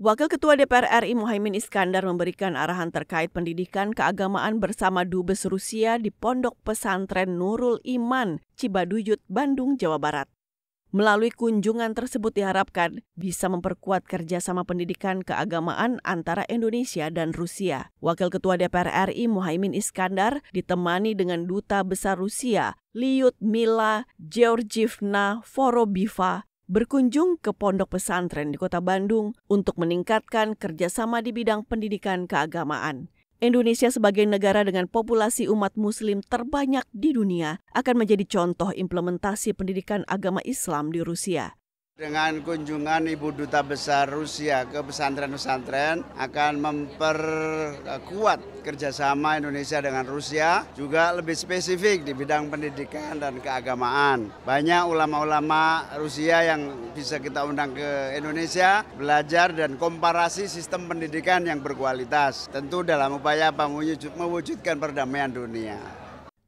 Wakil Ketua DPR RI Muhaimin Iskandar memberikan arahan terkait pendidikan keagamaan bersama Dubes Rusia di Pondok Pesantren Nurul Iman, Cibaduyut, Bandung, Jawa Barat. Melalui kunjungan tersebut diharapkan bisa memperkuat kerjasama pendidikan keagamaan antara Indonesia dan Rusia. Wakil Ketua DPR RI Muhaimin Iskandar ditemani dengan Duta Besar Rusia Liudmila Georgievna Vorobiva berkunjung ke pondok pesantren di Kota Bandung untuk meningkatkan kerjasama di bidang pendidikan keagamaan. Indonesia sebagai negara dengan populasi umat muslim terbanyak di dunia akan menjadi contoh implementasi pendidikan agama Islam di Rusia. Dengan kunjungan Ibu Duta Besar Rusia ke pesantren-pesantren akan memperkuat kerjasama Indonesia dengan Rusia juga lebih spesifik di bidang pendidikan dan keagamaan. Banyak ulama-ulama Rusia yang bisa kita undang ke Indonesia belajar dan komparasi sistem pendidikan yang berkualitas. Tentu dalam upaya mewujudkan perdamaian dunia.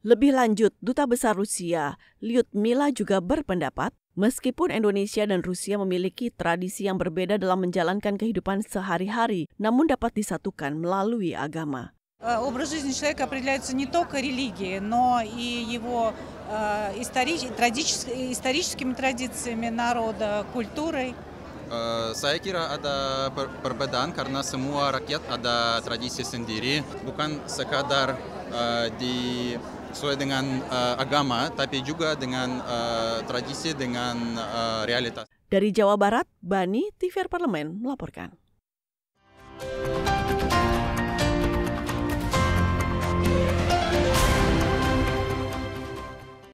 Lebih lanjut, Duta Besar Rusia, Lyudmila juga berpendapat Meskipun Indonesia dan Rusia memiliki tradisi yang berbeda dalam menjalankan kehidupan sehari-hari, namun dapat disatukan melalui agama. Э, образ жизни человека определяется не только религией, но и его э, историческими традициями народа, культурой. Saya kira ada perbedaan karena semua rakyat ada tradisi sendiri, bukan sekadar uh, di sesuai dengan uh, agama, tapi juga dengan uh, tradisi, dengan uh, realitas. Dari Jawa Barat, Bani, TVR Parlemen melaporkan.